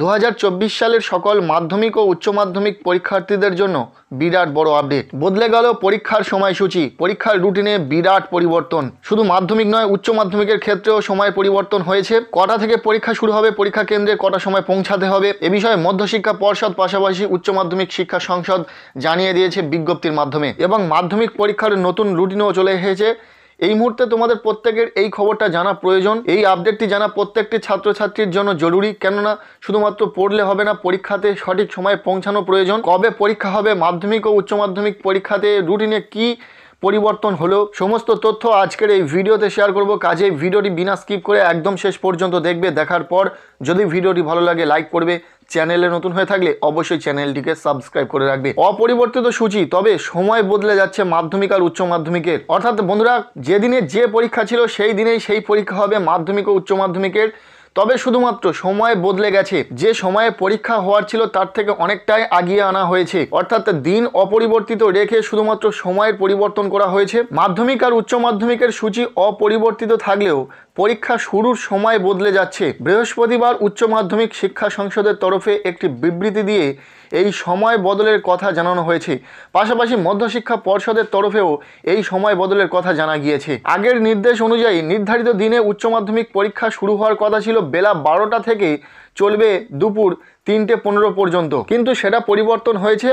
দু সালের সকল মাধ্যমিক ও উচ্চ মাধ্যমিক পরীক্ষার্থীদের জন্য বিরাট বড় আপডেট বদলে গেল পরীক্ষার সময়সূচি পরীক্ষার রুটিনে বিরাট পরিবর্তন শুধু মাধ্যমিক নয় উচ্চ মাধ্যমিকের ক্ষেত্রেও সময় পরিবর্তন হয়েছে কটা থেকে পরীক্ষা শুরু হবে পরীক্ষা কেন্দ্রে কটা সময় পৌঁছাতে হবে এ বিষয়ে মধ্যশিক্ষা পর্ষদ পাশাপাশি উচ্চ মাধ্যমিক শিক্ষা সংসদ জানিয়ে দিয়েছে বিজ্ঞপ্তির মাধ্যমে এবং মাধ্যমিক পরীক্ষার নতুন রুটিনও চলে এসেছে এই মুহূর্তে তোমাদের প্রত্যেকের এই খবরটা জানা প্রয়োজন এই আপডেটটি জানা প্রত্যেকটি ছাত্রছাত্রীর জন্য জরুরি কেননা শুধুমাত্র পড়লে হবে না পরীক্ষাতে সঠিক সময়ে পৌঁছানো প্রয়োজন কবে পরীক্ষা হবে মাধ্যমিক ও উচ্চ মাধ্যমিক পরীক্ষাতে রুটিনে কি পরিবর্তন হলো সমস্ত তথ্য আজকের এই ভিডিওতে শেয়ার করব কাজে ভিডিওটি বিনা স্কিপ করে একদম শেষ পর্যন্ত দেখবে দেখার পর যদি ভিডিওটি ভালো লাগে লাইক করবে চ্যানেলে নতুন হয়ে থাকলে অবশ্যই চ্যানেলটিকে সাবস্ক্রাইব করে রাখবে অপরিবর্তিত সূচি তবে সময় বদলে যাচ্ছে মাধ্যমিক আর উচ্চ মাধ্যমিকের অর্থাৎ বন্ধুরা যেদিনে যে পরীক্ষা ছিল সেই দিনেই সেই পরীক্ষা হবে মাধ্যমিক ও উচ্চ মাধ্যমিকের তবে শুধুমাত্র সময় বদলে গেছে যে সময়ে পরীক্ষা হওয়ার ছিল তার থেকে অনেকটাই আগিয়ে আনা হয়েছে অর্থাৎ দিন অপরিবর্তিত রেখে শুধুমাত্র সময়ের পরিবর্তন করা হয়েছে মাধ্যমিক আর উচ্চ মাধ্যমিকের সূচি অপরিবর্তিত থাকলেও পরীক্ষা শুরুর সময় বদলে যাচ্ছে বৃহস্পতিবার উচ্চ মাধ্যমিক শিক্ষা সংসদের তরফে একটি বিবৃতি দিয়ে এই সময় বদলের কথা জানানো হয়েছে পাশাপাশি মধ্যশিক্ষা পর্ষদের তরফেও এই সময় বদলের কথা জানা গিয়েছে আগের নির্দেশ অনুযায়ী নির্ধারিত দিনে উচ্চ মাধ্যমিক পরীক্ষা শুরু হওয়ার কথা ছিল বেলা বারোটা থেকে চলবে দুপুর তিনটে পনেরো পর্যন্ত কিন্তু সেটা পরিবর্তন হয়েছে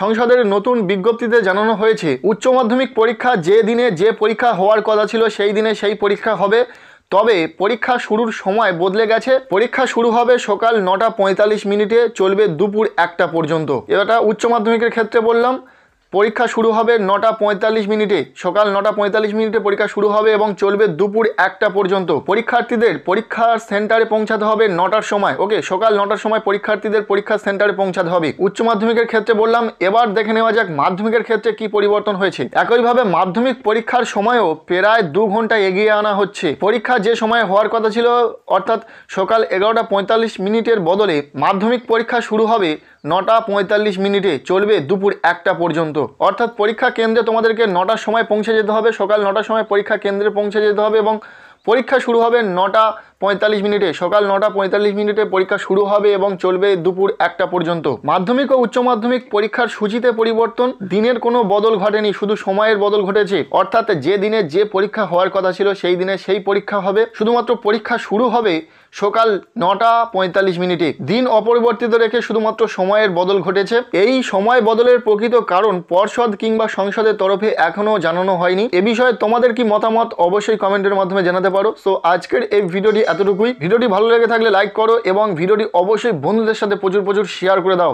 সংসদের নতুন বিজ্ঞপ্তিতে জানানো হয়েছে উচ্চ মাধ্যমিক পরীক্ষা যে দিনে যে পরীক্ষা হওয়ার কথা ছিল সেই দিনে সেই পরীক্ষা হবে তবে পরীক্ষা শুরুর সময় বদলে গেছে পরীক্ষা শুরু হবে সকাল নটা পঁয়তাল্লিশ মিনিটে চলবে দুপুর একটা পর্যন্ত এটা উচ্চ মাধ্যমিকের ক্ষেত্রে বললাম পরীক্ষা শুরু হবে নটা পঁয়তাল্লিশ মিনিটে সকাল নটা পঁয়তাল্লিশ মিনিটে পরীক্ষা শুরু হবে এবং চলবে দুপুর একটা পর্যন্ত পরীক্ষার্থীদের পরীক্ষার সেন্টারে পৌঁছাতে হবে নটার সময় ওকে সকাল নটার সময় পরীক্ষার্থীদের পরীক্ষার সেন্টারে পৌঁছাতে হবে উচ্চ মাধ্যমিকের ক্ষেত্রে বললাম এবার দেখে নেওয়া যাক মাধ্যমিকের ক্ষেত্রে কি পরিবর্তন হয়েছে একইভাবে মাধ্যমিক পরীক্ষার সময়ও প্রায় দু ঘন্টা এগিয়ে আনা হচ্ছে পরীক্ষা যে সময় হওয়ার কথা ছিল অর্থাৎ সকাল এগারোটা পঁয়তাল্লিশ মিনিটের বদলে মাধ্যমিক পরীক্ষা শুরু হবে নটা পঁয়তাল্লিশ মিনিটে চলবে দুপুর একটা পর্যন্ত অর্থাৎ পরীক্ষা কেন্দ্রে তোমাদেরকে নটার সময় পৌঁছে যেতে হবে সকাল নটার সময় পরীক্ষা কেন্দ্রে পৌঁছে যেতে হবে এবং পরীক্ষা শুরু হবে নটা পঁয়তাল্লিশ মিনিটে সকাল নটা পঁয়তাল্লিশ মিনিটে পরীক্ষা শুরু হবে এবং চলবে দুপুর একটা পর্যন্ত মাধ্যমিক ও উচ্চ মাধ্যমিক পরীক্ষার সূচিতে পরিবর্তন দিনের কোনো বদল ঘটেনি শুধু সময়ের বদল ঘটেছে অর্থাৎ যে দিনে যে পরীক্ষা হওয়ার কথা ছিল সেই দিনে সেই পরীক্ষা হবে শুধুমাত্র পরীক্ষা শুরু হবে সকাল নটা পঁয়তাল্লিশ মিনিটে দিন অপরিবর্তিত রেখে শুধুমাত্র সময়ের বদল ঘটেছে এই সময় বদলের প্রকৃত কারণ পর্ষদ কিংবা সংসদের তরফে এখনও জানানো হয়নি এ বিষয়ে তোমাদের কি মতামত অবশ্যই কমেন্টের মাধ্যমে জানাতে পারো সো আজকের এই ভিডিওটি এতটুকুই ভিডিওটি ভালো লেগে থাকলে লাইক করো এবং ভিডিওটি অবশ্যই বন্ধুদের সাথে প্রচুর প্রচুর শেয়ার করে দাও